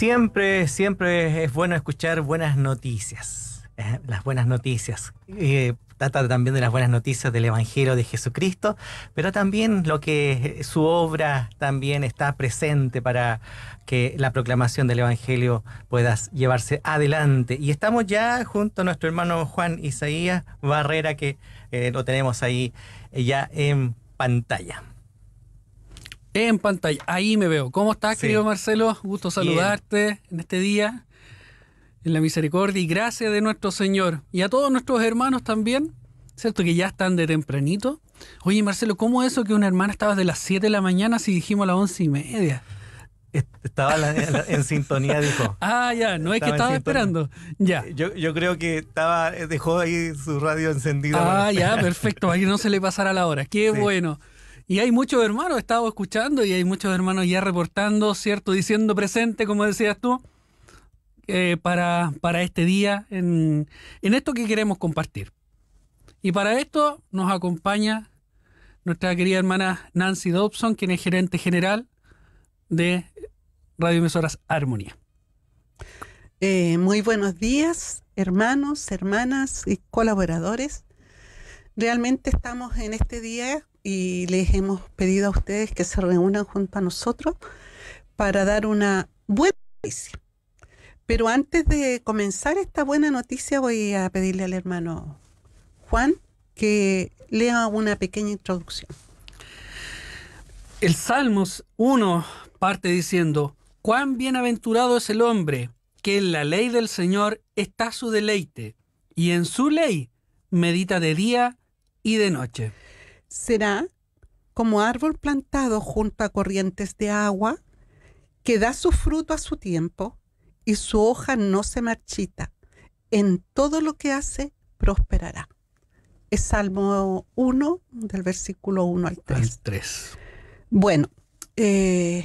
Siempre, siempre es bueno escuchar buenas noticias. Eh, las buenas noticias. Eh, trata también de las buenas noticias del Evangelio de Jesucristo, pero también lo que eh, su obra también está presente para que la proclamación del Evangelio pueda llevarse adelante. Y estamos ya junto a nuestro hermano Juan Isaías Barrera, que eh, lo tenemos ahí ya en pantalla. En pantalla, ahí me veo. ¿Cómo estás, querido Marcelo? Gusto saludarte en este día, en la misericordia y gracias de nuestro Señor. Y a todos nuestros hermanos también, ¿cierto? Que ya están de tempranito. Oye, Marcelo, ¿cómo eso que una hermana estaba de las 7 de la mañana si dijimos a las once y media? Estaba en sintonía, dijo. Ah, ya, no es que estaba esperando. Ya. Eh, yo, creo que estaba, eh, dejó ahí su radio encendida. Ah, ya, perfecto, Ahí no se le pasará la hora. Qué bueno. Y hay muchos hermanos, he estado escuchando y hay muchos hermanos ya reportando, ¿cierto? Diciendo presente, como decías tú, eh, para, para este día, en, esto que queremos compartir. Y para esto nos acompaña nuestra querida hermana Nancy Dobson, quien es gerente general de Radio Radioemisoras Armonía. Eh, muy buenos días, hermanos, hermanas y colaboradores. Realmente estamos en este día y les hemos pedido a ustedes que se reúnan junto a nosotros para dar una buena noticia. Pero antes de comenzar esta buena noticia voy a pedirle al hermano Juan que lea una pequeña introducción. El Salmos 1 parte diciendo, cuán bienaventurado es el hombre que en la ley del Señor está su deleite, y en su ley medita de día y de noche será como árbol plantado junto a corrientes de agua, que da su fruto a su tiempo y su hoja no se marchita. En todo lo que hace, prosperará. Es Salmo 1, del versículo 1 al 3. Bueno, eh,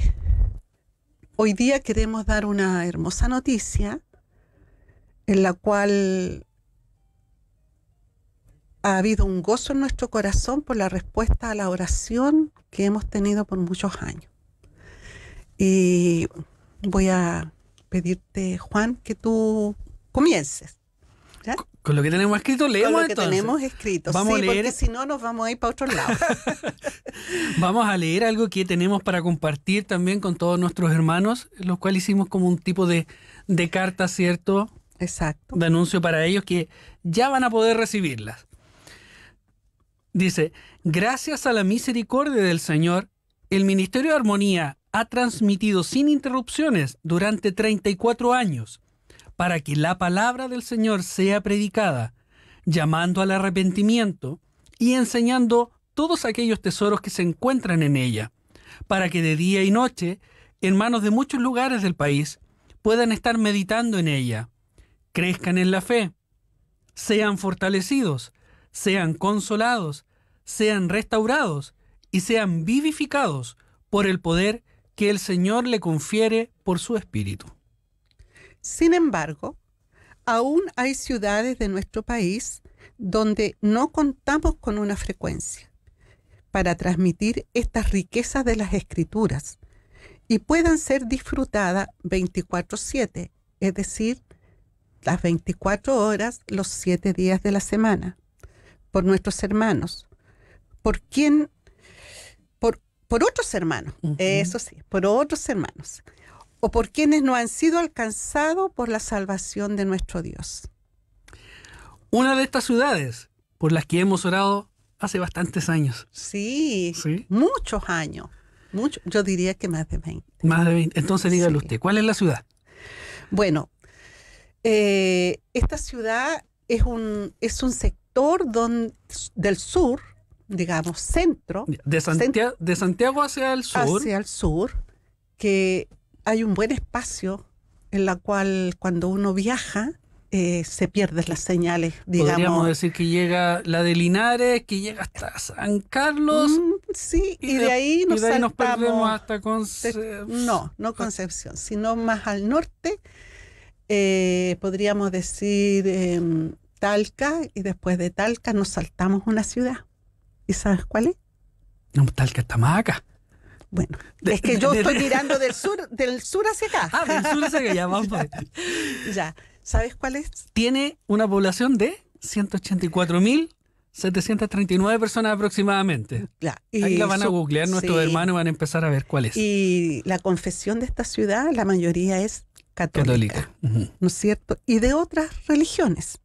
hoy día queremos dar una hermosa noticia en la cual ha habido un gozo en nuestro corazón por la respuesta a la oración que hemos tenido por muchos años. Y voy a pedirte, Juan, que tú comiences. Con lo que tenemos escrito, leemos. Con lo que tenemos escrito, vamos sí, a leer... porque si no nos vamos a ir para otro lado. vamos a leer algo que tenemos para compartir también con todos nuestros hermanos, los cuales hicimos como un tipo de, de carta, ¿cierto? Exacto. De anuncio para ellos que ya van a poder recibirlas. Dice, gracias a la misericordia del Señor, el Ministerio de Armonía ha transmitido sin interrupciones durante 34 años para que la palabra del Señor sea predicada, llamando al arrepentimiento y enseñando todos aquellos tesoros que se encuentran en ella, para que de día y noche, en manos de muchos lugares del país, puedan estar meditando en ella, crezcan en la fe, sean fortalecidos, sean consolados, sean restaurados y sean vivificados por el poder que el Señor le confiere por su Espíritu. Sin embargo, aún hay ciudades de nuestro país donde no contamos con una frecuencia para transmitir estas riquezas de las escrituras y puedan ser disfrutadas 24/7, es decir, las 24 horas los 7 días de la semana, por nuestros hermanos, por quién, por, otros hermanos, eso sí, por otros hermanos, o por quienes no han sido alcanzados por la salvación de nuestro Dios. Una de estas ciudades por las que hemos orado hace bastantes años. Sí, muchos años. Mucho, yo diría que más de 20. Más de 20. Entonces dígale usted, ¿cuál es la ciudad? Bueno, eh, esta ciudad es un, es un sector del sur digamos, centro. De Santiago, de hacia el sur. Hacia el sur, que hay un buen espacio en la cual cuando uno viaja eh, se pierden las señales, digamos. Podríamos decir que llega la de Linares, que llega hasta San Carlos. Mm, sí, y, de, ahí nos, y perdemos hasta Concepción. No, no Concepción, sino más al norte, eh, podríamos decir em, Talca, y después de Talca nos saltamos una ciudad. ¿Y sabes cuál es? No, tal que está más acá. Bueno, es que yo estoy mirando del sur, del sur hacia acá. Ah, del sur hacia acá, ya vamos. ya, ya, ¿sabes cuál es? Tiene una población de 184.739 personas aproximadamente. Ahí la van a googlear nuestros hermanos y van a empezar a ver cuál es. Y la confesión de esta ciudad, la mayoría es católica. ¿No es cierto? Y de otras religiones.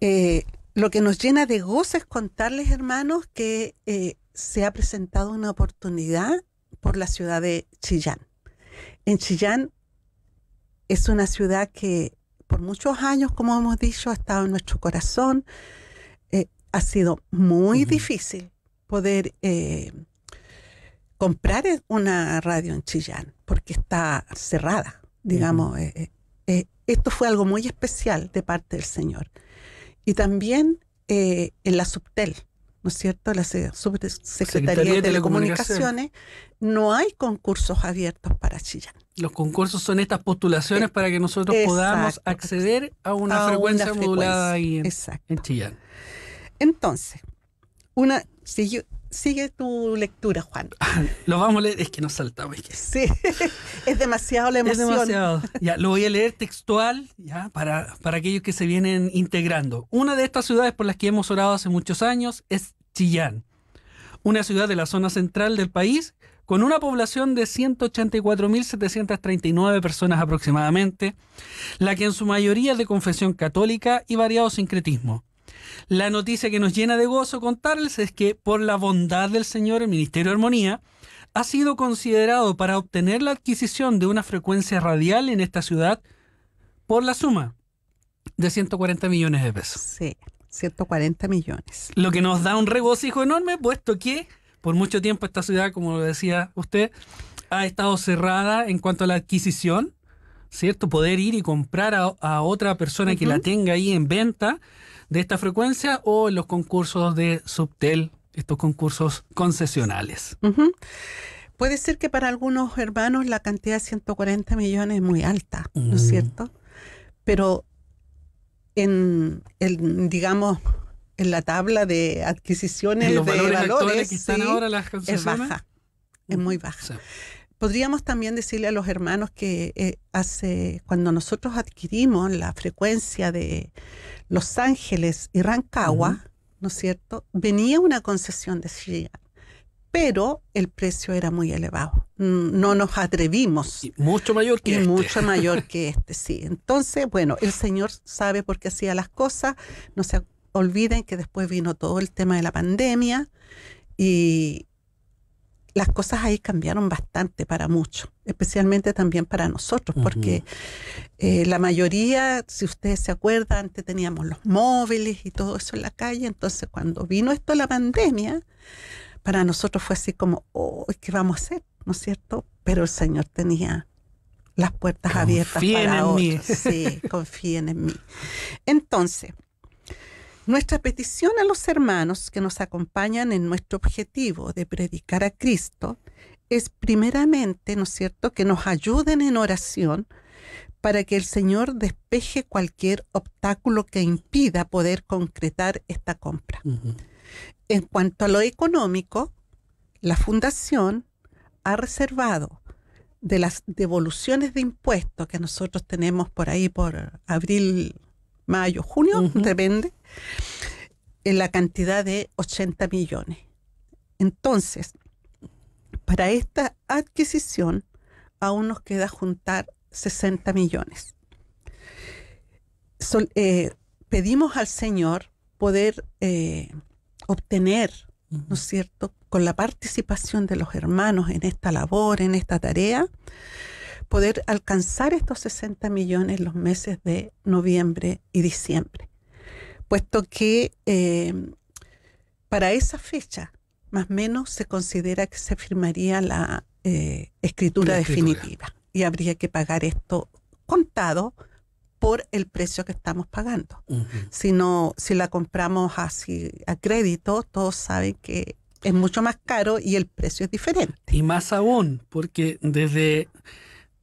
Eh, lo que nos llena de gozo es contarles, hermanos, que eh, se ha presentado una oportunidad por la ciudad de Chillán. En Chillán es una ciudad que por muchos años, como hemos dicho, ha estado en nuestro corazón. Eh, ha sido muy difícil poder eh, comprar una radio en Chillán porque está cerrada, digamos. esto fue algo muy especial de parte del Señor y también eh, en la subtel. ¿no es cierto?, la Subsecretaría de Telecomunicaciones, no hay concursos abiertos para Chillán. Los concursos son estas postulaciones eh, para que nosotros podamos acceder a una, frecuencia, modulada ahí en, en, Chillán. Entonces, una, si Sigue tu lectura, Juan. lo vamos a leer, es que nos saltamos. Sí, es demasiado la emoción. Es demasiado. Ya, lo voy a leer textual ya, para, para aquellos que se vienen integrando. Una de estas ciudades por las que hemos orado hace muchos años es Chillán, una ciudad de la zona central del país con una población de 184.739 personas aproximadamente, la que en su mayoría es de confesión católica y variado sincretismo. La noticia que nos llena de gozo contarles es que por la bondad del Señor el Ministerio de Armonía ha sido considerado para obtener la adquisición de una frecuencia radial en esta ciudad por la suma de 140 millones de pesos. Sí, 140 millones. Lo que nos da un regocijo enorme, puesto que por mucho tiempo esta ciudad, como decía usted, ha estado cerrada en cuanto a la adquisición, ¿cierto? Poder ir y comprar a, otra persona que la tenga ahí en venta de esta frecuencia o los concursos de Subtel, estos concursos concesionales. Puede ser que para algunos hermanos la cantidad de 140 millones es muy alta, ¿no es mm. cierto? Pero en, el, digamos, en la tabla de adquisiciones de valores, es baja, es muy baja. Podríamos también decirle a los hermanos que eh, hace cuando nosotros adquirimos la frecuencia de los Ángeles y Rancagua, ¿no es cierto? Venía una concesión de silla pero el precio era muy elevado. Mm, no nos atrevimos. mucho mayor que y este. Mucho mayor que este, sí. Entonces, bueno, el Señor sabe por qué hacía las cosas. No se olviden que después vino todo el tema de la pandemia y, las cosas ahí cambiaron bastante para muchos, especialmente también para nosotros, porque eh, la mayoría, si ustedes se acuerdan, antes teníamos los móviles y todo eso en la calle, entonces cuando vino esto la pandemia, para nosotros fue así como, oh, ¿qué vamos a hacer? ¿No es cierto? Pero el Señor tenía las puertas abiertas para otros. Sí, confíen en mí. Entonces, nuestra petición a los hermanos que nos acompañan en nuestro objetivo de predicar a Cristo es primeramente, ¿no es cierto?, que nos ayuden en oración para que el Señor despeje cualquier obstáculo que impida poder concretar esta compra. En cuanto a lo económico, la Fundación ha reservado de las devoluciones de impuestos que nosotros tenemos por ahí por abril, mayo, junio, de depende, en la cantidad de 80 millones. Entonces, para esta adquisición aún nos queda juntar 60 millones. Eh, pedimos al Señor poder eh, obtener, ¿no es cierto?, con la participación de los hermanos en esta labor, en esta tarea, poder alcanzar estos 60 millones los meses de noviembre y diciembre puesto que em, para esa fecha, más o menos, se considera que se firmaría eh, la, escritura, definitiva y habría que pagar esto contado por el precio que estamos pagando. Si no, si la compramos así a crédito, todos saben que es mucho más caro y el precio es diferente. Y más aún, porque desde,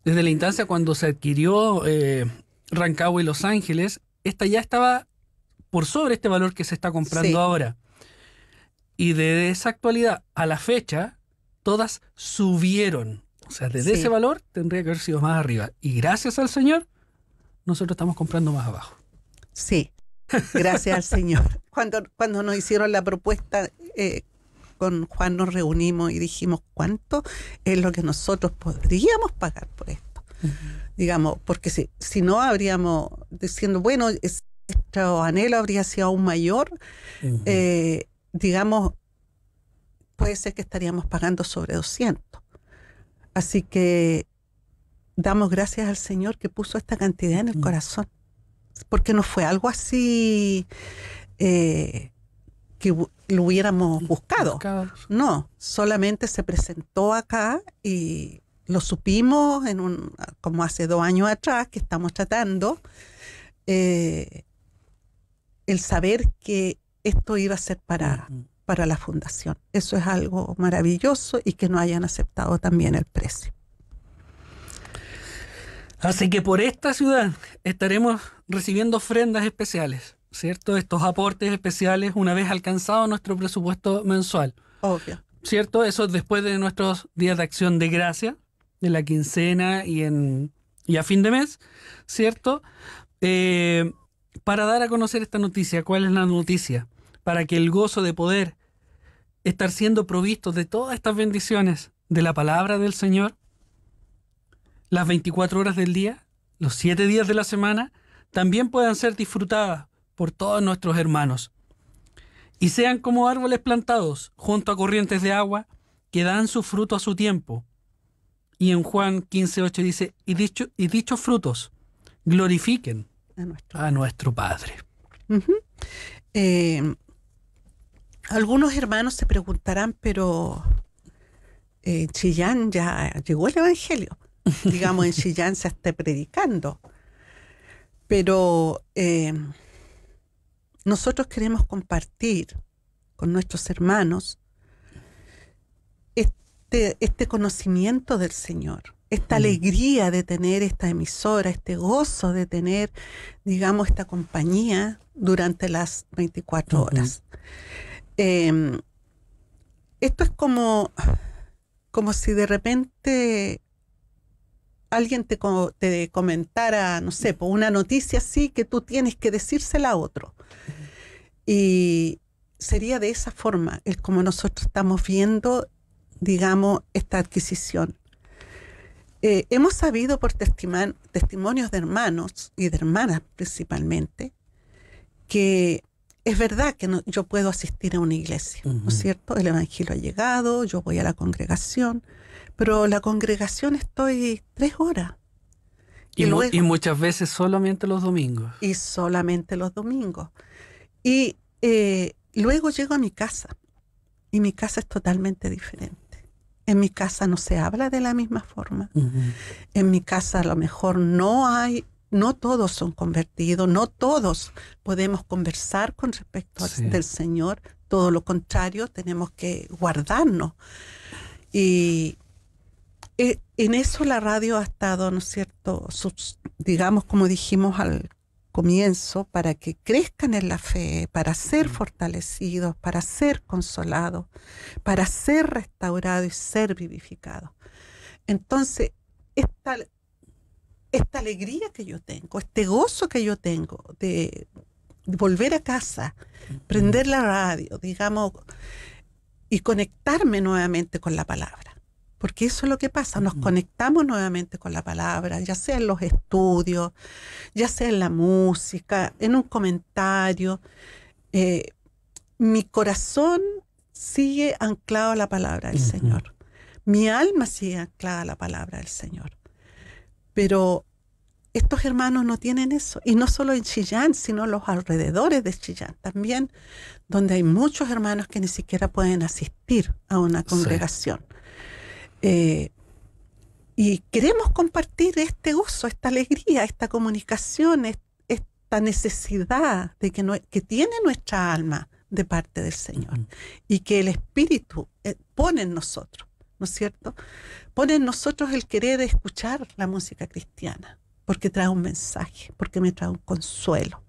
desde la instancia cuando se adquirió eh, Rancagua y Los Ángeles, esta ya estaba por sobre este valor que se está comprando ahora. Y desde esa actualidad a la fecha, todas subieron. O sea, desde ese valor tendría que haber sido más arriba. Y gracias al Señor, nosotros estamos comprando más abajo. Sí, gracias al Señor. Cuando, cuando nos hicieron la propuesta, eh, con Juan nos reunimos y dijimos cuánto es lo que nosotros podríamos pagar por esto. Digamos, porque si, si no habríamos diciendo, bueno, es, nuestro anhelo habría sido aún mayor, eh, digamos, puede ser que estaríamos pagando sobre 200. Así que damos gracias al Señor que puso esta cantidad en el corazón, porque no fue algo así eh, que lo hubiéramos buscado. No, solamente se presentó acá y lo supimos en un, como hace dos años atrás que estamos tratando. Eh, el saber que esto iba a ser para, para la fundación. Eso es algo maravilloso y que no hayan aceptado también el precio. Así que por esta ciudad estaremos recibiendo ofrendas especiales, ¿cierto? Estos aportes especiales una vez alcanzado nuestro presupuesto mensual. Obvio. ¿Cierto? Eso después de nuestros días de acción de gracia, de la quincena y, en, a fin de mes, ¿cierto? Eh, para dar a conocer esta noticia. ¿Cuál es la noticia? Para que el gozo de poder estar siendo provistos de todas estas bendiciones de la palabra del Señor, las 24 horas del día, los 7 días de la semana, también puedan ser disfrutadas por todos nuestros hermanos. Y sean como árboles plantados junto a corrientes de agua que dan su fruto a su tiempo. Y en Juan 15.8 dice, y, y dichos frutos glorifiquen a nuestro, Padre. Eh, algunos hermanos se preguntarán, pero en eh, Chillán ya llegó el Evangelio. Digamos, en Chillán se está predicando. Pero eh, nosotros queremos compartir con nuestros hermanos este, este conocimiento del Señor esta alegría de tener esta emisora, este gozo de tener, digamos, esta compañía durante las 24 horas. Em, esto es como, como si de repente alguien te, te comentara, no sé, por una noticia así que tú tienes que decírsela a otro. Y sería de esa forma, es como nosotros estamos viendo, digamos, esta adquisición. Eh, hemos sabido por testimonios de hermanos y de hermanas principalmente que es verdad que yo puedo asistir a una iglesia, ¿no es cierto? El Evangelio ha llegado, yo voy a la congregación, pero la congregación estoy tres horas. Y, muchas veces solamente los domingos. Y solamente los domingos. Y eh, luego llego a mi casa y mi casa es totalmente diferente. En mi casa no se habla de la misma forma. En mi casa a lo mejor no hay, no todos son convertidos, no todos podemos conversar con respecto al del Señor. Todo lo contrario, tenemos que guardarnos. Y eh, en eso la radio ha estado, ¿no es cierto? digamos, como dijimos al comienzo para que crezcan en la fe, para ser mm. fortalecidos, para ser consolados, para ser restaurados y ser vivificados. Entonces, esta, alegría que yo tengo, este gozo que yo tengo de volver a casa, mm. prender la radio, digamos, y conectarme nuevamente con la palabra porque eso es lo que pasa, nos conectamos nuevamente con la palabra, ya sea en los estudios, ya sea en la música, en un comentario. Eh, mi corazón sigue anclado a la palabra del Señor. Mi alma sigue anclada a la palabra del Señor. Pero estos hermanos no tienen eso. Y no solo en Chillán, sino en los alrededores de Chillán también, donde hay muchos hermanos que ni siquiera pueden asistir a una congregación. Eh, y queremos compartir este uso, esta alegría, esta comunicación, esta necesidad de que, tiene nuestra alma de parte del Señor y que el Espíritu eh, pone en nosotros, ¿no es cierto? Pone en nosotros el querer escuchar la música cristiana, porque trae un mensaje, porque me trae un consuelo.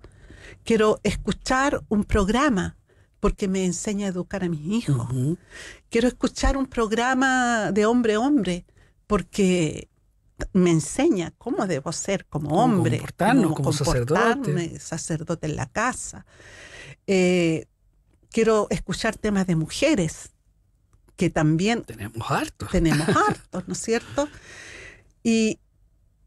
Quiero escuchar un programa porque me enseña a educar a mis hijos. Quiero escuchar un programa de hombre a hombre porque me enseña cómo debo ser como hombre, como sacerdote. en la casa. Eh, quiero escuchar temas de mujeres, que también... Tenemos hartos. Tenemos hartos, ¿no es cierto? Y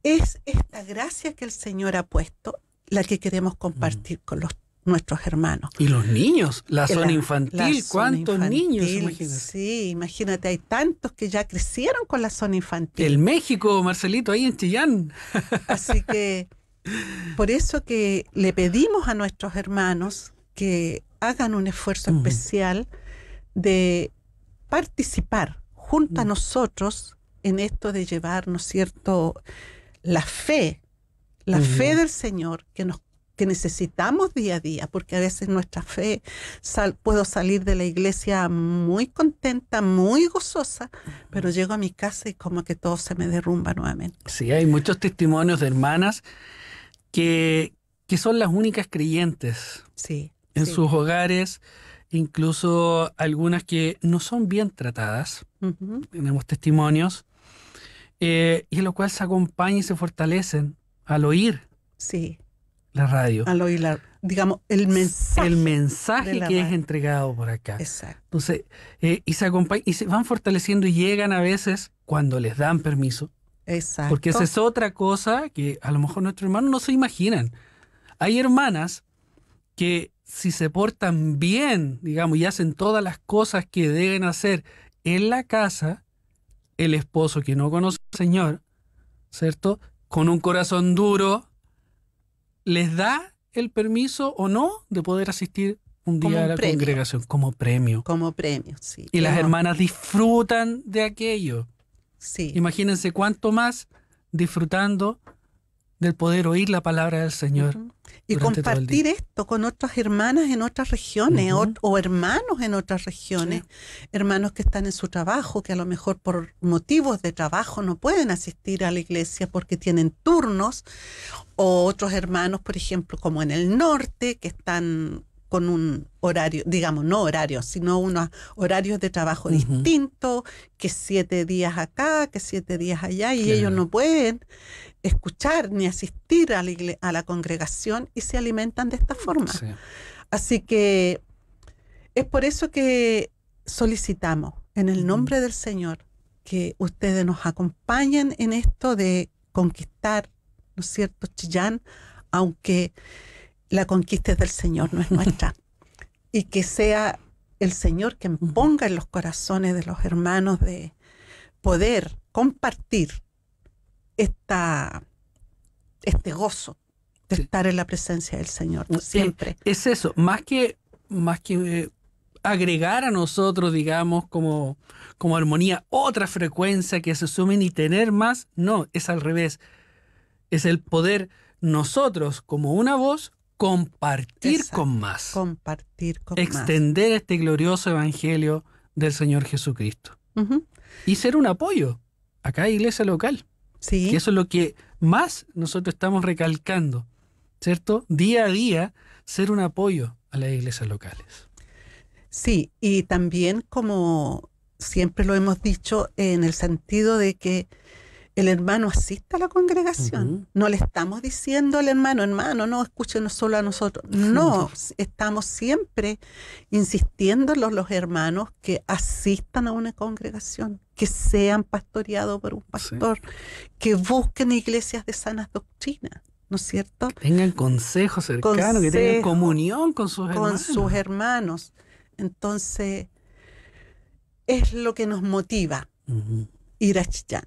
es esta gracia que el Señor ha puesto la que queremos compartir con los nuestros hermanos. Y los niños, la zona infantil, ¿cuántos niños? Sí, imagínate, hay tantos que ya crecieron con la zona infantil. El México, Marcelito, ahí en Chillán. Así que por eso que le pedimos a nuestros hermanos que hagan un esfuerzo especial de participar junto a mm. nosotros en esto de llevar, ¿no es cierto?, la fe, la fe del Señor que nos que necesitamos día a día, porque a veces nuestra fe, puedo salir de la iglesia muy contenta, muy gozosa, pero llego a mi casa y como que todo se me derrumba nuevamente. Sí, hay muchos testimonios de hermanas que, son las únicas creyentes sí, en sus hogares, incluso algunas que no son bien tratadas, tenemos testimonios, eh, y y lo cual se acompaña y se fortalecen al oír. Sí radio. Al oír digamos, el mensaje. El mensaje que es entregado por acá. Exacto. Entonces, eh, y, se acompañan, y se van fortaleciendo y llegan a veces cuando les dan permiso. Exacto. Porque esa es otra cosa que a lo mejor nuestros hermanos no se imaginan. Hay hermanas que si se portan bien, digamos, y hacen todas las cosas que deben hacer en la casa, el esposo que no conoce al Señor, ¿cierto? Con un corazón duro, les da el permiso o no de poder asistir un día a la congregación como premio. Como premio, sí. Y las hermanas disfrutan de aquello. Sí. Imagínense cuánto más disfrutando del poder oír la palabra del Señor. Y compartir esto con otras hermanas en otras regiones o, hermanos en otras regiones, hermanos que están en su trabajo, que a lo mejor por motivos de trabajo no pueden asistir a la iglesia porque tienen turnos, o otros hermanos, por ejemplo, como en el norte, que están con un horario, digamos, no horario, sino unos horarios de trabajo distintos, que siete días acá, que siete días allá, y ellos no pueden escuchar ni asistir a la, congregación y se alimentan de esta forma. Así que es por eso que solicitamos en el nombre del Señor que ustedes nos acompañen en esto de conquistar, ¿no es cierto?, Chillán, aunque la conquista es del Señor, no es nuestra. y que sea el Señor que ponga en los corazones de los hermanos de poder compartir esta, este gozo de estar en la presencia del Señor eh, siempre. Es, eso, más que, más que eh, agregar a nosotros, digamos, como, como armonía, otra frecuencia que se sumen y tener más, no, es al revés. Es el poder nosotros como una voz compartir con más. Compartir con Extender este glorioso evangelio del Señor Jesucristo. Y ser un apoyo a cada iglesia local. Sí. eso es lo que más nosotros estamos recalcando, ¿cierto? Día a día, ser un apoyo a las iglesias locales. Sí, y también como siempre lo hemos dicho, en el sentido de que el hermano asista a la congregación. No le estamos diciendo al hermano, hermano, no, escúchenos solo a nosotros. No, estamos siempre insistiendo los, los hermanos que asistan a una congregación, que sean pastoreados por un pastor, que busquen iglesias de sanas doctrinas. ¿no es cierto? Que tengan consejos cercanos, que tengan comunión con sus hermanos. Con sus hermanos. Entonces, es lo que nos motiva ir a Chillán.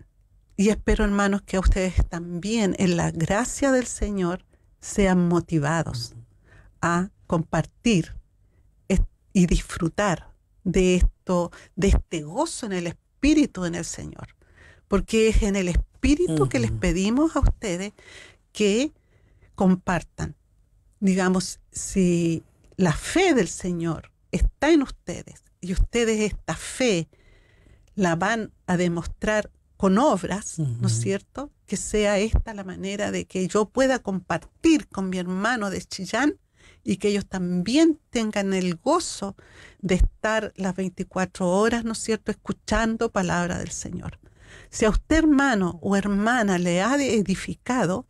Y espero, hermanos, que a ustedes también, en la gracia del Señor, sean motivados a compartir y disfrutar de esto, de este gozo en el Espíritu en el Señor. Porque es en el Espíritu que les pedimos a ustedes que compartan. Digamos, si la fe del Señor está en ustedes y ustedes esta fe la van a demostrar con obras, ¿no es cierto? Que sea esta la manera de que yo pueda compartir con mi hermano de Chillán y que ellos también tengan el gozo de estar las 24 horas, ¿no es cierto?, escuchando palabra del Señor. Si a usted hermano o hermana le ha edificado,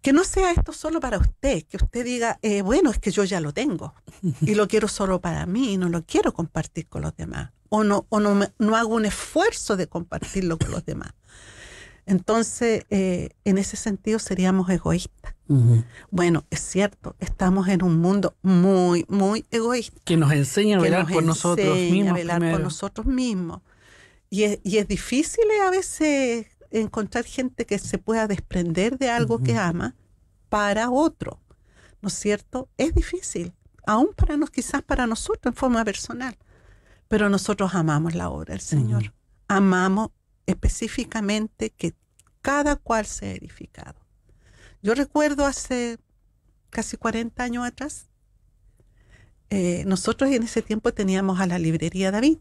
que no sea esto solo para usted, que usted diga, eh, bueno, es que yo ya lo tengo y lo quiero solo para mí y no lo quiero compartir con los demás o, no, no, hago un esfuerzo de compartirlo con los demás. Entonces, eh, en ese sentido seríamos egoístas. Bueno, es cierto, estamos en un mundo muy, muy egoísta. Que nos enseña a velar por nosotros mismos. A nosotros mismos. Y es, y es, difícil eh, a veces encontrar gente que se pueda desprender de algo que ama para otro. ¿No es cierto? Es difícil, aún para nos, quizás para nosotros en forma personal. Pero nosotros amamos la obra del Señor. Amamos específicamente que cada cual sea edificado. Yo recuerdo hace casi 40 años atrás, eh, nosotros en ese tiempo teníamos a la librería David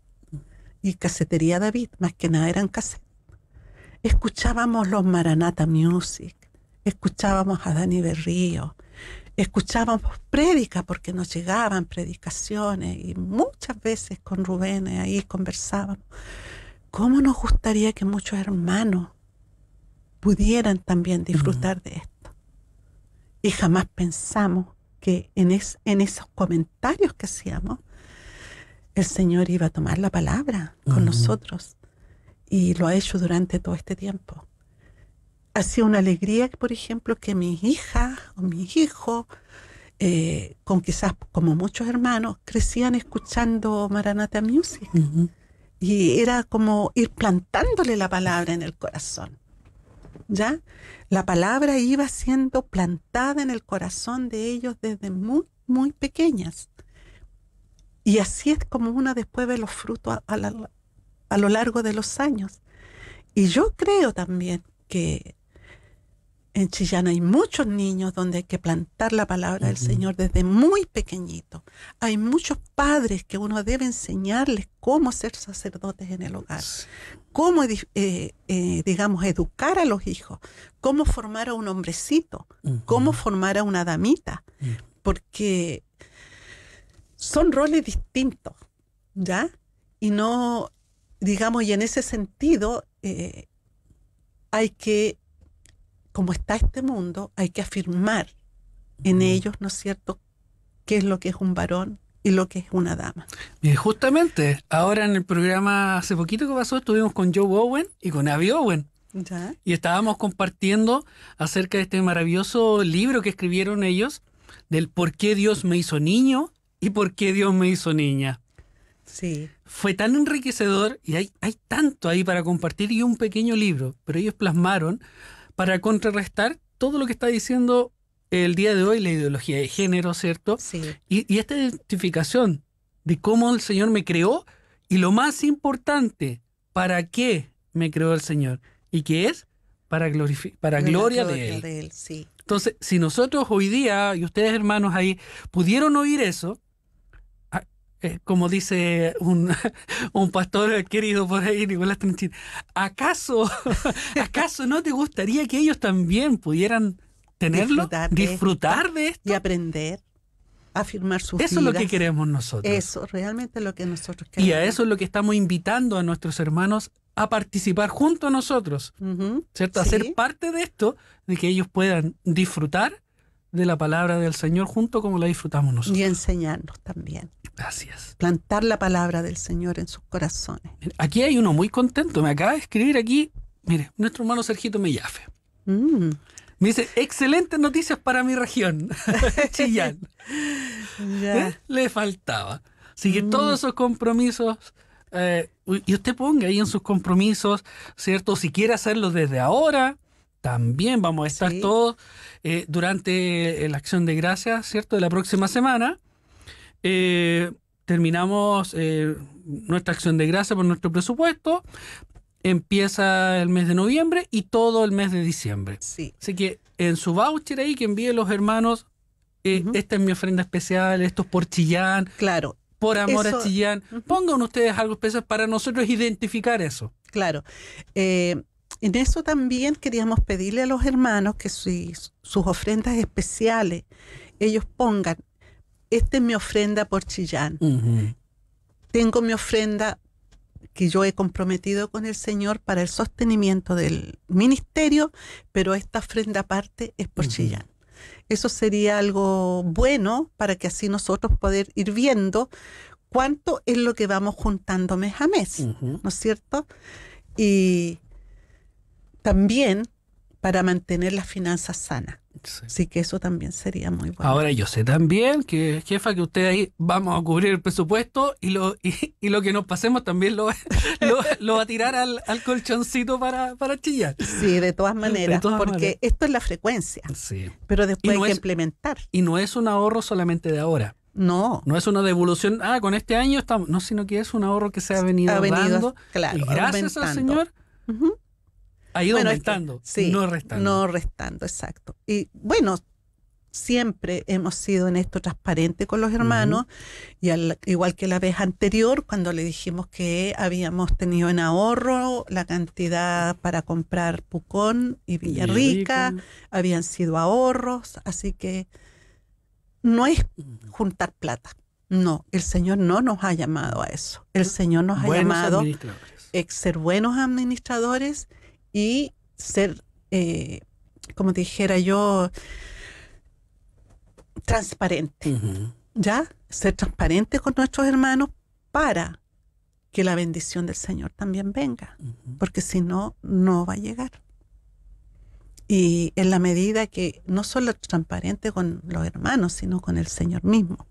y casetería David, más que nada eran casetes. Escuchábamos los Maranata Music, escuchábamos a Dani Berrío, escuchábamos prédica porque nos llegaban predicaciones y muchas veces con Rubén eh, ahí conversábamos. ¿Cómo nos gustaría que muchos hermanos pudieran también disfrutar de esto? Y jamás pensamos que en, en esos comentarios que hacíamos, el Señor iba a tomar la palabra con nosotros y lo ha hecho durante todo este tiempo hacía una alegría, por ejemplo, que mis hijas o mis hijos, eh, con quizás como muchos hermanos, crecían escuchando Maranatha Music. Y era como ir plantándole la palabra en el corazón. ¿Ya? La palabra iba siendo plantada en el corazón de ellos desde muy, muy pequeñas. Y así es como uno después ve los frutos a lo largo de los años. Y yo creo también que en Chillán hay muchos niños donde hay que plantar la palabra del Señor desde muy pequeñito. Hay muchos padres que uno debe enseñarles cómo ser sacerdotes en el hogar, cómo, eh, eh, digamos, educar a los hijos, cómo formar a un hombrecito, cómo formar a una damita, mm. porque son roles distintos, ¿ya? Y no, digamos, y en ese sentido eh, hay que como está este mundo, hay que afirmar en mm. ellos, ¿no es cierto?, qué es lo que es un varón y lo que es una dama. Y justamente, ahora en el programa hace poquito que pasó, estuvimos con Joe Owen y con Abby Owen. Y estábamos compartiendo acerca de este maravilloso libro que escribieron ellos, del por qué Dios me hizo niño y por qué Dios me hizo niña. Sí. Fue tan enriquecedor y hay, hay tanto ahí para compartir y un pequeño libro, pero ellos plasmaron para contrarrestar todo lo que está diciendo el día de hoy la ideología de género, ¿cierto? Y, esta identificación de cómo el Señor me creó y lo más importante, ¿para qué me creó el Señor? ¿Y qué es? Para, para gloria, de Él. De él sí. Entonces, si nosotros hoy día, y ustedes hermanos ahí, pudieron oír eso, eh, como dice un, un, pastor querido por ahí, Nicolás Trinchín, ¿acaso, ¿acaso no te gustaría que ellos también pudieran tenerlo, disfrutar de, esto? Y aprender a afirmar sus Eso es lo que queremos nosotros. Eso, realmente es lo que nosotros queremos. Y a eso es lo que estamos invitando a nuestros hermanos a participar junto a nosotros, ¿cierto? A ser parte de esto, de que ellos puedan disfrutar de la palabra del Señor junto como la disfrutamos nosotros. Y enseñarnos también. Gracias. Plantar la palabra del Señor en sus corazones. Aquí hay uno muy contento. Me acaba de escribir aquí, mire, nuestro hermano Sergito Mellafe. Mm. Me dice, excelentes noticias para mi región, Chillán. ¿Eh? Le faltaba. Así que todos mm. esos compromisos eh, y usted ponga ahí en sus compromisos, ¿cierto? Si quiere hacerlo desde ahora, también vamos a estar todos eh, durante eh, la acción de gracias, ¿cierto? De la próxima semana. Eh, terminamos nuestra acción de gracias por nuestro presupuesto. Empieza el mes de noviembre y todo el mes de diciembre. Sí. Así que en su voucher ahí que envíen los hermanos, esta es mi ofrenda especial, esto es por Chillán. Claro. Por amor a Chillán. Pongan ustedes algo especial para nosotros identificar eso. Claro en eso también queríamos pedirle a los hermanos que sus ofrendas especiales, ellos pongan, esta es mi ofrenda por Chillán. Tengo mi ofrenda que yo he comprometido con el Señor para el sostenimiento del ministerio, pero esta ofrenda aparte es por Chillán. Eso sería algo bueno para que así nosotros poder ir viendo cuánto es lo que vamos juntando mes a mes, ¿no es cierto? Y también para mantener las finanzas sanas. Así que eso también sería muy bueno. Ahora yo sé también que, jefa, que usted ahí vamos a cubrir el presupuesto y lo, y, lo que nos pasemos también lo, lo, va a tirar al, al, colchoncito para, para chillar. Sí, de todas maneras, porque esto es la frecuencia. Sí. Pero después hay que implementar. Y no es un ahorro solamente de ahora. No. No es una devolución, ah, con este año estamos. No, sino que es un ahorro que se ha venido, ha venido Claro, y gracias al Señor. Ha no restando. No restando, exacto. Y bueno, siempre hemos sido en esto transparente con los hermanos, y al, igual que la vez anterior, cuando le dijimos que habíamos tenido en ahorro la cantidad para comprar Pucón y Villarrica, habían sido ahorros, así que no es juntar plata. No, el Señor no nos ha llamado a eso. El ah, Señor nos ha llamado a ser buenos administradores y ser, eh, como dijera yo, transparente. ¿Ya? Ser transparente con nuestros hermanos para que la bendición del Señor también venga, porque si no, no va a llegar. Y en la medida que no solo transparente con los hermanos, sino con el Señor mismo,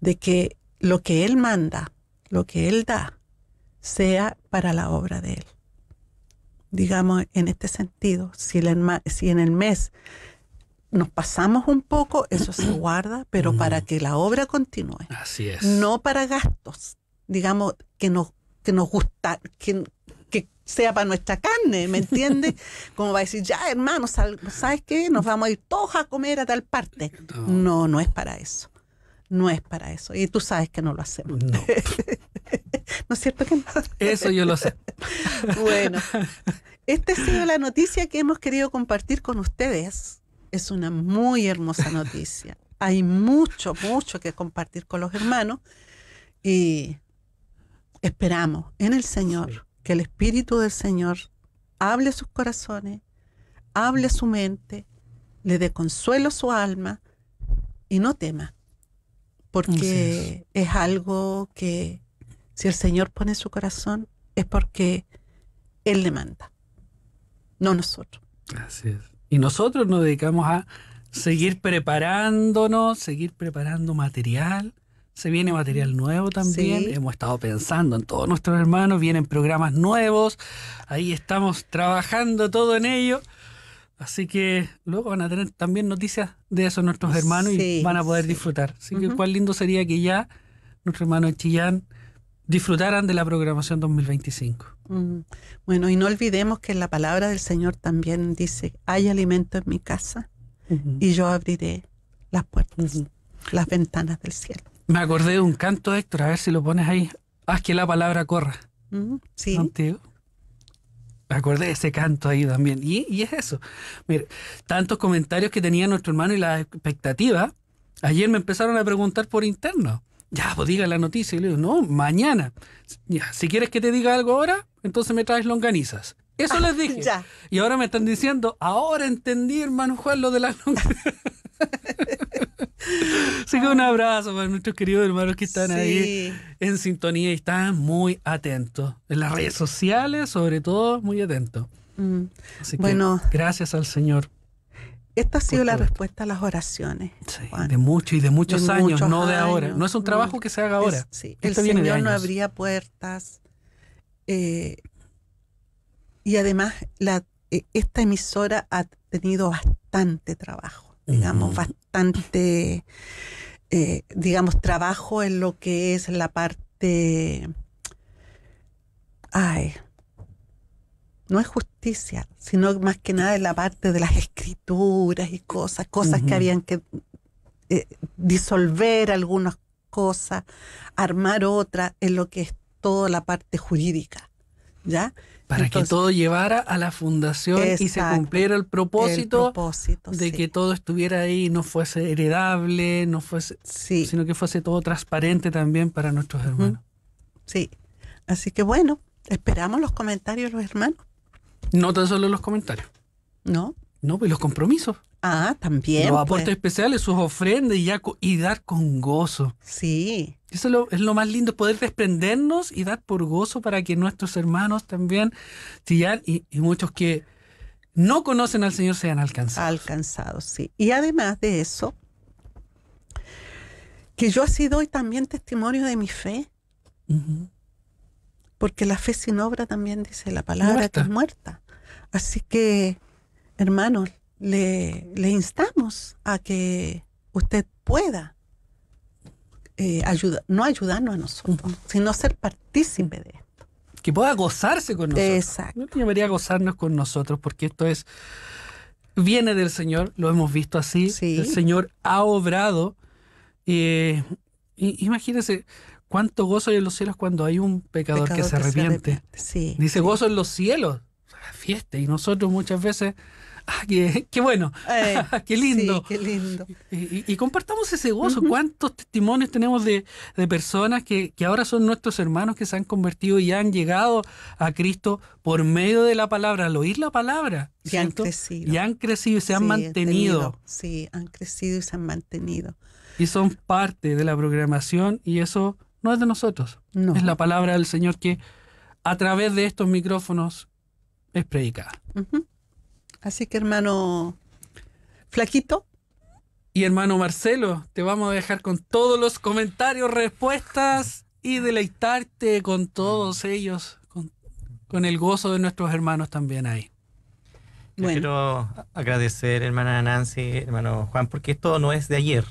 de que lo que Él manda, lo que Él da, sea para la obra de Él digamos, en este sentido. Si, si en el mes nos pasamos un poco, eso se guarda, pero mm. para que la obra continúe. Así es. No para gastos, digamos, que nos, que nos gusta, que, sea para nuestra carne, ¿me entiendes? Como va a decir, ya hermano, ¿sabes qué? Nos vamos a ir todos a comer a tal parte. No, no, no es para eso. No es para eso. Y tú sabes que no lo hacemos. No. es cierto que Eso yo lo sé. bueno, esta ha sido la noticia que hemos querido compartir con ustedes. Es una muy hermosa noticia. Hay mucho, mucho que compartir con los hermanos y esperamos en el Señor que el Espíritu del Señor hable sus corazones, hable su mente, le dé consuelo a su alma y no tema, porque es algo que si el Señor pone su corazón, es porque Él le manda, no nosotros. Así es. Y nosotros nos dedicamos a seguir preparándonos, seguir preparando material. Se viene material nuevo también. Hemos estado pensando en todos nuestros hermanos, vienen programas nuevos. Ahí estamos trabajando todo en ello. Así que luego van a tener también noticias de eso nuestros hermanos y van a poder disfrutar. Así que cuál lindo sería que ya nuestro hermano Chillán disfrutarán de la programación 2025. Mm. Bueno, y no olvidemos que la palabra del Señor también dice, hay alimento en mi casa y yo abriré las puertas, las ventanas del cielo. Me acordé de un canto, Héctor, a ver si lo pones ahí. Haz que la palabra corra. Mm, sí. Contigo. acordé de ese canto ahí también. Y, y es eso. Mire, tantos comentarios que tenía nuestro hermano y la expectativa. Ayer me empezaron a preguntar por interno ya, pues diga la noticia. Y le digo, no, mañana. si quieres que te diga algo ahora, entonces me traes longanizas. Eso les dije. Y ahora me están diciendo, ahora entendí, hermano Juan, lo de las longanizas. Así que un abrazo para nuestros queridos hermanos que están ahí en sintonía y están muy atentos. En las redes sociales, sobre todo, muy atentos. Mm. Así que, gracias al Señor esta ha sido la respuesta a las oraciones. de mucho y de muchos años, no de ahora. No es un trabajo que se haga ahora. Este el Señor no abría puertas. Eh, y además, eh, esta emisora ha tenido bastante trabajo, digamos, bastante, eh, digamos, trabajo en lo que es la parte. Ay, no es justicia, sino más que nada es la parte de las escrituras y cosas, cosas que habían que eh, disolver algunas cosas, armar otras, en lo que es toda la parte jurídica. ¿Ya? Para que todo llevara a la fundación y se cumpliera el propósito, de que todo estuviera ahí, no fuese heredable, no fuese, sino que fuese todo transparente también para nuestros hermanos. Sí, así que bueno, esperamos los comentarios los hermanos. No tan solo los comentarios. ¿No? No, pues los compromisos. Ah, también. Los pues. aportes especiales, sus ofrendas y, dar con gozo. Sí. Eso es lo, más lindo, poder desprendernos y dar por gozo para que nuestros hermanos también, y, muchos que no conocen al Señor sean alcanzados. Alcanzados, sí. Y además de eso, que yo así doy también testimonio de mi fe porque la fe sin obra también dice la palabra que es muerta. Así que, hermanos, le, instamos a que usted pueda eh, no ayudarnos a nosotros, sino ser partícipe de esto. Que pueda gozarse con nosotros. Exacto. No debería gozarnos con nosotros, porque esto es viene del Señor, lo hemos visto así. El Señor ha obrado. Eh, imagínense, ¿Cuánto gozo hay en los cielos cuando hay un pecador, que, se, arrepiente? Dice gozo en los cielos, fiesta. Y nosotros muchas veces, ah, qué, bueno, eh, ah, qué lindo. qué lindo. Y, compartamos ese gozo. ¿Cuántos testimonios tenemos de, personas que, ahora son nuestros hermanos que se han convertido y han llegado a Cristo por medio de la palabra, al oír la palabra? Y han crecido. Y han crecido y se han mantenido. sí, han crecido y se han mantenido. Y son parte de la programación y eso no es de nosotros. No. Es la palabra del Señor que a través de estos micrófonos es predicada. Así que hermano Flaquito. Y hermano Marcelo, te vamos a dejar con todos los comentarios, respuestas y deleitarte con todos ellos, con, el gozo de nuestros hermanos también ahí. Quiero agradecer, hermana Nancy, hermano Juan, porque esto no es de ayer.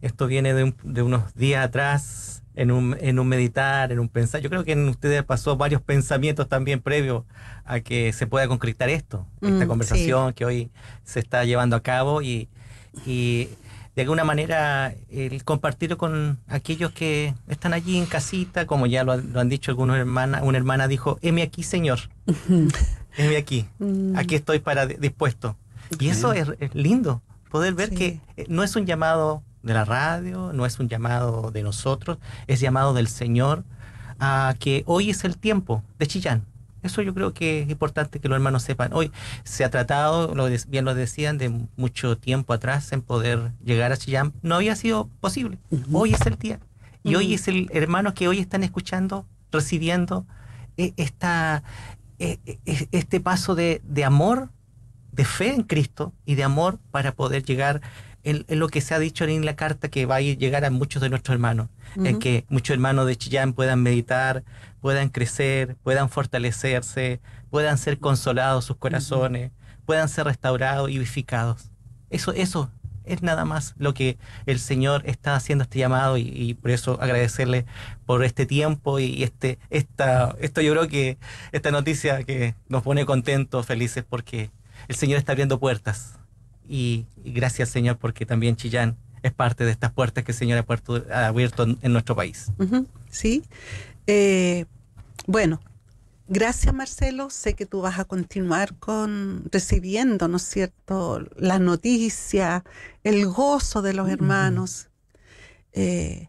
Esto viene de, de unos días atrás en un, en un meditar, en un pensar. Yo creo que en ustedes pasó varios pensamientos también previos a que se pueda concretar esto, esta mm, conversación que hoy se está llevando a cabo y, y de alguna manera el compartirlo con aquellos que están allí en casita, como ya lo, han dicho algunos hermanas, una hermana dijo, heme aquí, Señor, heme aquí, mm. aquí estoy para dispuesto. Y eso es, lindo, poder ver que eh, no es un llamado de la radio, no es un llamado de nosotros, es llamado del Señor a que hoy es el tiempo de Chillán. Eso yo creo que es importante que los hermanos sepan. Hoy se ha tratado, bien lo decían, de mucho tiempo atrás en poder llegar a Chillán. No había sido posible. Hoy es el día. Y hoy es el hermano que hoy están escuchando, recibiendo e, esta, e, e, este paso de, de amor, de fe en Cristo y de amor para poder llegar en, lo que se ha dicho en la carta que va a llegar a muchos de nuestros hermanos, es que muchos hermanos de Chillán puedan meditar, puedan crecer, puedan fortalecerse, puedan ser consolados sus corazones, puedan ser restaurados y vivificados. Eso, eso es nada más lo que el Señor está haciendo este llamado y, y por eso agradecerle por este tiempo y este, esta, esto yo creo que esta noticia que nos pone contentos, felices, porque el Señor está abriendo puertas y, gracias, Señor, porque también Chillán es parte de estas puertas que el Señor ha, abierto en, nuestro país. Sí. Eh, bueno, gracias Marcelo. Sé que tú vas a continuar con recibiendo, ¿no es cierto?, la noticia, el gozo de los hermanos. Eh,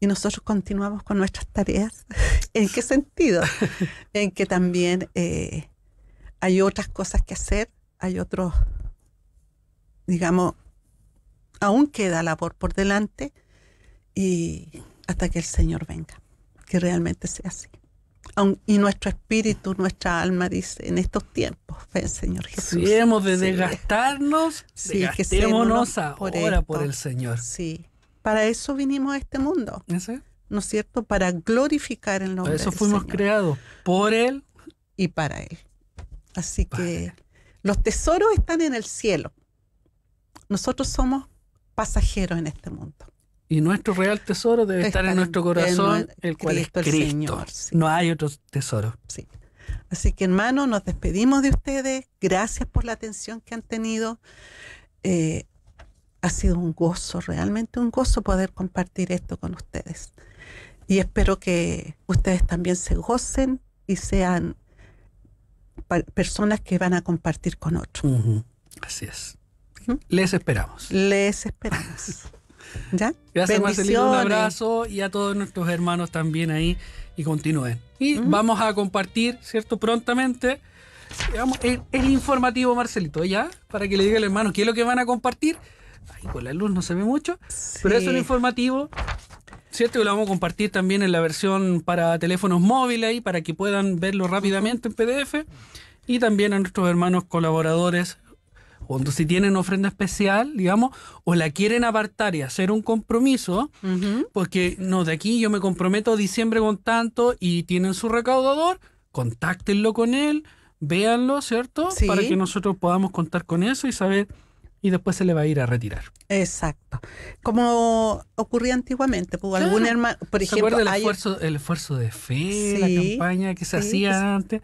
y nosotros continuamos con nuestras tareas. ¿En qué sentido? en que también eh, hay otras cosas que hacer, hay otros digamos, aún queda labor por delante y hasta que el Señor venga, que realmente sea así. y nuestro espíritu, nuestra alma dice, en estos tiempos, ven Señor Jesús. Si hemos de desgastarnos, sí, que ahora por, el Señor. Sí, para eso vinimos a este mundo. ¿No es cierto? Para glorificar el nombre. Para eso fuimos creados, por Él. Y para Él. Así que los tesoros están en el cielo. Nosotros somos pasajeros en este mundo. Y nuestro real tesoro debe estar, en nuestro corazón, el cual es Cristo. El Señor, No hay otro tesoro. Así que hermano, nos despedimos de ustedes. Gracias por la atención que han tenido. Eh, ha sido un gozo, realmente un gozo poder compartir esto con ustedes. Y espero que ustedes también se gocen y sean personas que van a compartir con otros. Así es. Les esperamos. Les esperamos. Gracias Marcelito, un abrazo y a todos nuestros hermanos también ahí y continúen. Y vamos a compartir, ¿cierto? Prontamente Es el, informativo Marcelito, ¿ya? Para que le diga al hermano qué es lo que van a compartir. Ahí con la luz no se ve mucho, pero es un informativo, ¿cierto? Y lo vamos a compartir también en la versión para teléfonos móviles ahí, para que puedan verlo rápidamente en PDF. Y también a nuestros hermanos colaboradores cuando si tienen ofrenda especial, digamos, o la quieren apartar y hacer un compromiso, porque no, de aquí yo me comprometo diciembre con tanto y tienen su recaudador, contáctenlo con él, véanlo, ¿cierto? Para que nosotros podamos contar con eso y saber y después se le va a ir a retirar. Exacto. Como ocurría antiguamente, pues algún por ejemplo, el, esfuerzo, el esfuerzo de fe, la campaña que se hacía antes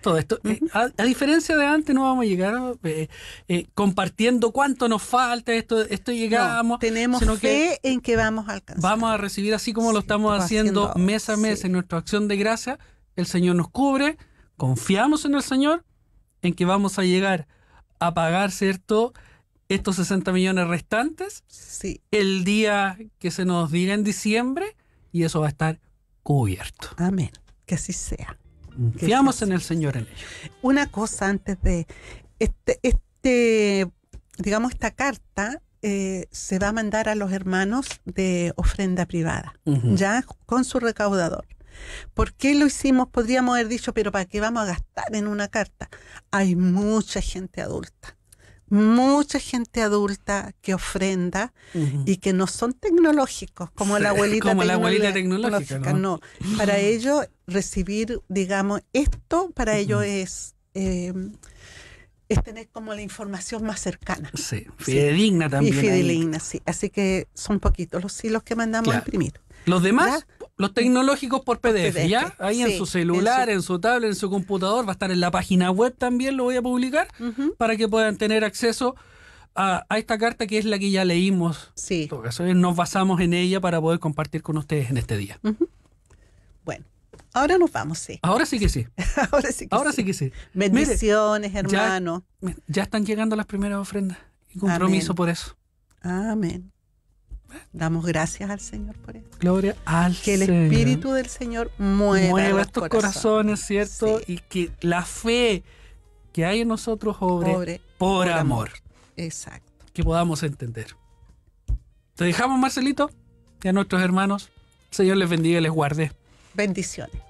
todo esto. Eh, a, diferencia de antes, no vamos a llegar eh, eh, compartiendo cuánto nos falta, esto, esto llegamos. tenemos fe en que vamos a alcanzar. Vamos a recibir, así como lo estamos haciendo, mes a mes en nuestra acción de gracia, el Señor nos cubre, confiamos en el Señor, en que vamos a llegar a pagar, ¿cierto? Estos 60 millones restantes el día que se nos diga en diciembre y eso va a estar cubierto. Amén. Que así sea. Mm, Fiamos en el Señor en Una cosa antes de este, este digamos, esta carta eh, se va a mandar a los hermanos de ofrenda privada, ya con su recaudador. ¿Por qué lo hicimos? Podríamos haber dicho, pero ¿para qué vamos a gastar en una carta? Hay mucha gente adulta mucha gente adulta que ofrenda y que no son tecnológicos, como la abuelita tecnológica. ¿no? para ellos recibir, digamos, esto para ellos es... Eh, es tener como la información más cercana. Sí, fidedigna también. Y fidedigna, sí. Así que son poquitos los silos que mandamos a imprimir. Los demás los tecnológicos por PDF, ¿ya? Ahí en su celular, en su... tablet, en su computador, va a estar en la página web también, lo voy a publicar, para que puedan tener acceso a, esta carta que es la que ya leímos. Sí. nos basamos en ella para poder compartir con ustedes en este día. Bueno. Ahora nos vamos, sí. Ahora sí que sí. Ahora sí que, Ahora sí. que sí. Bendiciones, hermano. Ya, están llegando las primeras ofrendas. Y compromiso por eso. Amén. Damos gracias al Señor por eso. Gloria al Que el Espíritu del Señor mueva, estos corazones, ¿cierto? Y que la fe que hay en nosotros obre, por, amor. Exacto. Que podamos entender. Te dejamos, Marcelito, y a nuestros hermanos. Señor les bendiga y les guarde. Bendiciones.